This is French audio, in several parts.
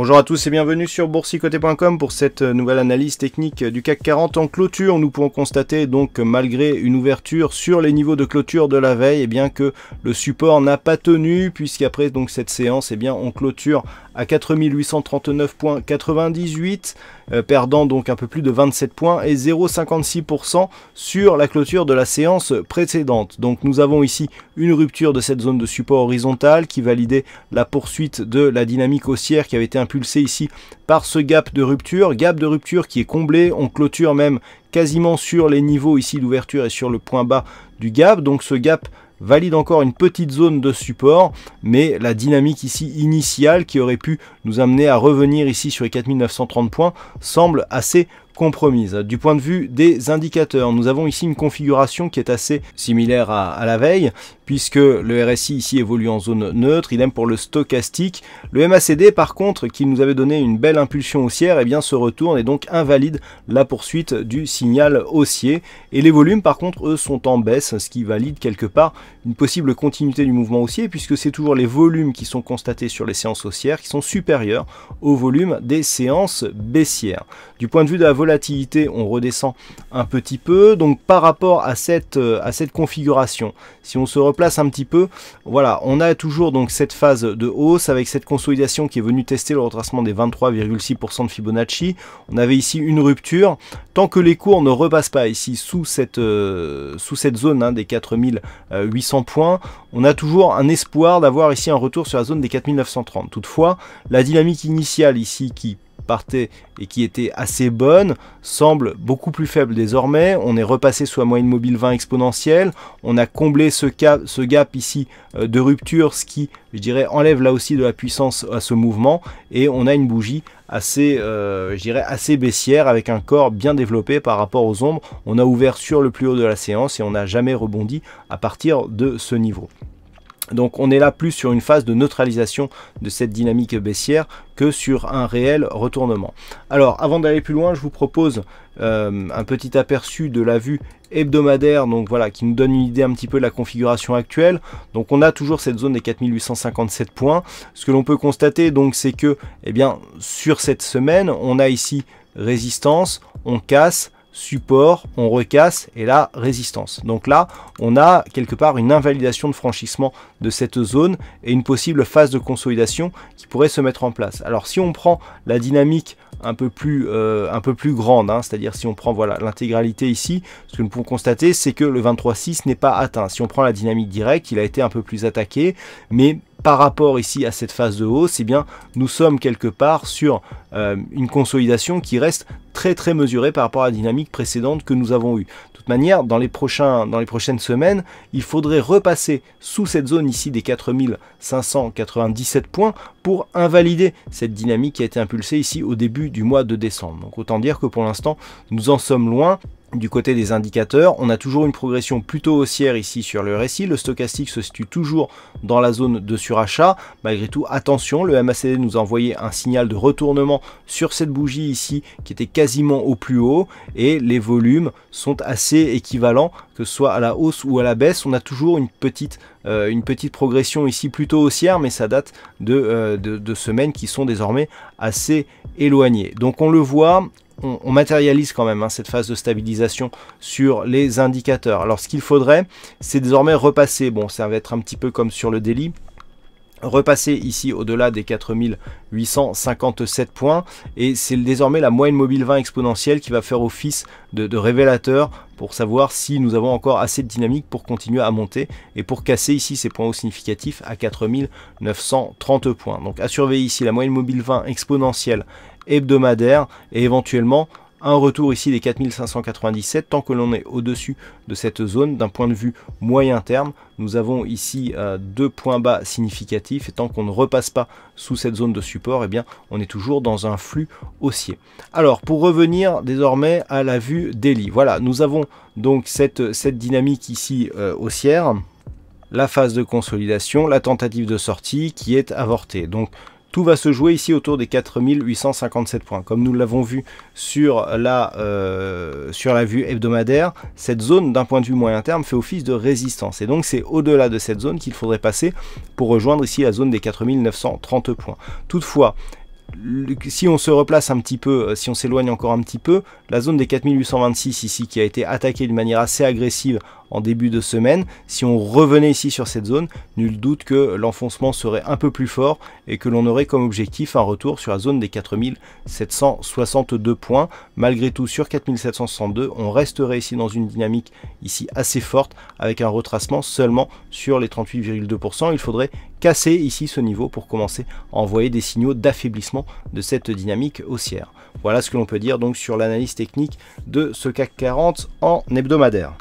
Bonjour à tous et bienvenue sur boursicoté.com pour cette nouvelle analyse technique du CAC 40 en clôture. Nous pouvons constater donc malgré une ouverture sur les niveaux de clôture de la veille, et eh bien que le support n'a pas tenu puisqu'après donc cette séance, et eh bien on clôture à 4839,98, euh, perdant donc un peu plus de 27 points et 0,56% sur la clôture de la séance précédente. Donc nous avons ici une rupture de cette zone de support horizontal qui validait la poursuite de la dynamique haussière qui avait été impulsée ici par ce gap de rupture, gap de rupture qui est comblé, on clôture même quasiment sur les niveaux ici d'ouverture et sur le point bas du gap, donc ce gap valide encore une petite zone de support, mais la dynamique ici initiale qui aurait pu nous amener à revenir ici sur les 4930 points semble assez compromise. Du point de vue des indicateurs, nous avons ici une configuration qui est assez similaire à, la veille, puisque le RSI ici évolue en zone neutre, idem pour le stochastique. Le MACD par contre, qui nous avait donné une belle impulsion haussière, et eh bien se retourne et donc invalide la poursuite du signal haussier. Et les volumes par contre, eux, sont en baisse, ce qui valide quelque part une possible continuité du mouvement haussier, puisque c'est toujours les volumes qui sont constatés sur les séances haussières qui sont supérieurs au volume des séances baissières. Du point de vue de la volatilité, on redescend un petit peu. Donc par rapport à cette, euh, à cette configuration, si on se replace un petit peu, voilà, on a toujours donc cette phase de hausse avec cette consolidation qui est venue tester le retracement des 23,6% de Fibonacci. On avait ici une rupture. Tant que les cours ne repassent pas ici sous cette, euh, sous cette zone hein, des 4800 points, on a toujours un espoir d'avoir ici un retour sur la zone des 4930. Toutefois, la dynamique initiale ici qui partait et qui était assez bonne semble beaucoup plus faible désormais. On est repassé soit la moyenne mobile 20 exponentielle. On a comblé ce, gap ici euh, de rupture, ce qui, je dirais, enlève là aussi de la puissance à ce mouvement. Et on a une bougie assez, euh, je dirais, assez baissière avec un corps bien développé par rapport aux ombres. On a ouvert sur le plus haut de la séance et on n'a jamais rebondi à partir de ce niveau. Donc on est là plus sur une phase de neutralisation de cette dynamique baissière que sur un réel retournement. Alors avant d'aller plus loin, je vous propose euh, un petit aperçu de la vue hebdomadaire donc voilà qui nous donne une idée un petit peu de la configuration actuelle donc on a toujours cette zone des 4857 points ce que l'on peut constater donc c'est que eh bien sur cette semaine on a ici résistance on casse support, on recasse et là résistance. Donc là, on a quelque part une invalidation de franchissement de cette zone et une possible phase de consolidation qui pourrait se mettre en place. Alors si on prend la dynamique un peu plus, euh, grande, hein, c'est-à-dire si on prend voilà l'intégralité ici, ce que nous pouvons constater, c'est que le 23.6 n'est pas atteint. Si on prend la dynamique directe, il a été un peu plus attaqué, mais par rapport ici à cette phase de hausse, eh bien, nous sommes quelque part sur euh, une consolidation qui reste très très mesuré par rapport à la dynamique précédente que nous avons eue. De toute manière, dans les, prochains, dans les prochaines semaines, il faudrait repasser sous cette zone ici des 4597 points pour invalider cette dynamique qui a été impulsée ici au début du mois de décembre. Donc autant dire que pour l'instant, nous en sommes loin. Du côté des indicateurs, on a toujours une progression plutôt haussière ici sur le récit. Le stochastique se situe toujours dans la zone de surachat. Malgré tout, attention, le MACD nous a envoyé un signal de retournement sur cette bougie ici qui était quasiment au plus haut et les volumes sont assez équivalents que ce soit à la hausse ou à la baisse. On a toujours une petite, euh, une petite progression ici plutôt haussière mais ça date euh, de semaines qui sont désormais assez éloignées. Donc on le voit, on, matérialise quand même hein, cette phase de stabilisation sur les indicateurs. Alors ce qu'il faudrait, c'est désormais repasser, bon ça va être un petit peu comme sur le délit, repasser ici au-delà des 4857 points et c'est désormais la moyenne mobile 20 exponentielle qui va faire office de, révélateur pour savoir si nous avons encore assez de dynamique pour continuer à monter et pour casser ici ces points hauts significatifs à 4930 points. Donc à surveiller ici la moyenne mobile 20 exponentielle hebdomadaire et éventuellement un retour ici des 4597 tant que l'on est au-dessus de cette zone d'un point de vue moyen terme nous avons ici euh, deux points bas significatifs et tant qu'on ne repasse pas sous cette zone de support et eh bien on est toujours dans un flux haussier alors pour revenir désormais à la vue daily voilà nous avons donc cette, cette dynamique ici euh, haussière la phase de consolidation, la tentative de sortie qui est avortée. Donc tout va se jouer ici autour des 4857 points. Comme nous l'avons vu sur la, euh, sur la vue hebdomadaire, cette zone d'un point de vue moyen terme fait office de résistance. Et donc c'est au-delà de cette zone qu'il faudrait passer pour rejoindre ici la zone des 4930 points. Toutefois, si on se replace un petit peu, euh, si on s'éloigne encore un petit peu, la zone des 4826 ici qui a été attaquée de manière assez agressive en début de semaine, si on revenait ici sur cette zone, nul doute que l'enfoncement serait un peu plus fort et que l'on aurait comme objectif un retour sur la zone des 4762 points. Malgré tout, sur 4762, on resterait ici dans une dynamique ici assez forte avec un retracement seulement sur les 38,2%. Il faudrait casser ici ce niveau pour commencer à envoyer des signaux d'affaiblissement de cette dynamique haussière. Voilà ce que l'on peut dire donc sur l'analyse technique de ce CAC 40 en hebdomadaire.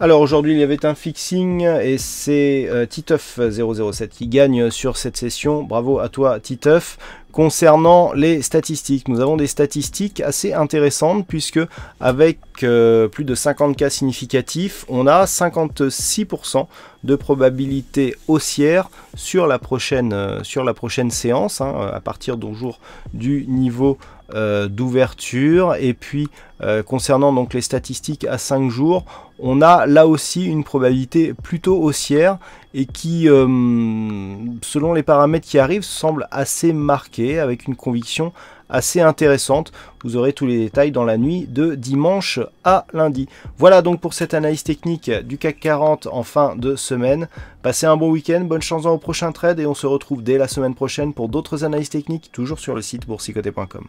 Alors aujourd'hui il y avait un fixing et c'est euh, Titeuf007 euh, qui gagne sur cette session. Bravo à toi Titeuf. Concernant les statistiques, nous avons des statistiques assez intéressantes puisque avec euh, plus de 50 cas significatifs, on a 56% de probabilité haussière sur la prochaine, euh, sur la prochaine séance, hein, à partir d'un du niveau euh, d'ouverture. Et puis concernant donc les statistiques à 5 jours, on a là aussi une probabilité plutôt haussière et qui, euh, selon les paramètres qui arrivent, semble assez marquée avec une conviction assez intéressante. Vous aurez tous les détails dans la nuit de dimanche à lundi. Voilà donc pour cette analyse technique du CAC 40 en fin de semaine. Passez un bon week-end, bonne chance dans vos prochains trades et on se retrouve dès la semaine prochaine pour d'autres analyses techniques toujours sur le site boursicoté.com.